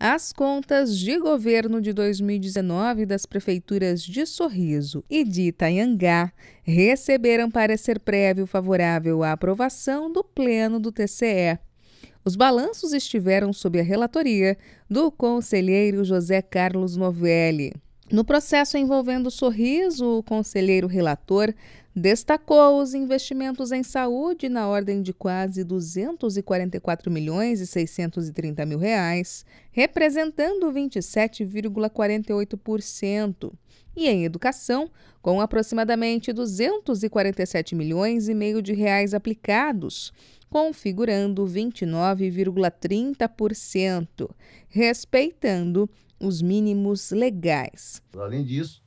as contas de governo de 2019 das prefeituras de Sorriso e de Itaiangá receberam parecer prévio favorável à aprovação do Pleno do TCE. Os balanços estiveram sob a relatoria do conselheiro José Carlos Novelli. No processo envolvendo o sorriso, o conselheiro relator destacou os investimentos em saúde na ordem de quase 244 milhões e 630 mil reais, representando 27,48%, e em educação, com aproximadamente 247 milhões e meio de reais aplicados, configurando 29,30%, respeitando os mínimos legais. Além disso,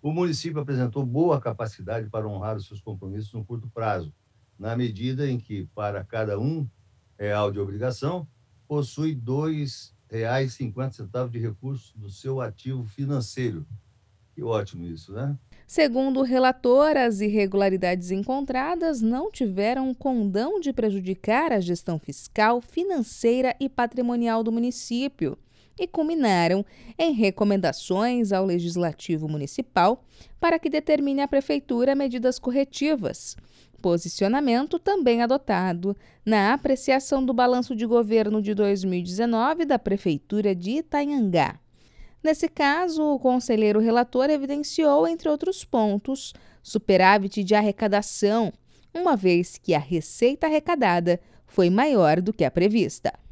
o município apresentou boa capacidade para honrar os seus compromissos no curto prazo, na medida em que, para cada um real de obrigação, possui R$ 2,50 de recursos do seu ativo financeiro. Que ótimo isso, né? Segundo o relator, as irregularidades encontradas não tiveram condão de prejudicar a gestão fiscal, financeira e patrimonial do município e culminaram em recomendações ao Legislativo Municipal para que determine à Prefeitura medidas corretivas. Posicionamento também adotado na apreciação do balanço de governo de 2019 da Prefeitura de Itanhangá. Nesse caso, o conselheiro relator evidenciou, entre outros pontos, superávit de arrecadação, uma vez que a receita arrecadada foi maior do que a prevista.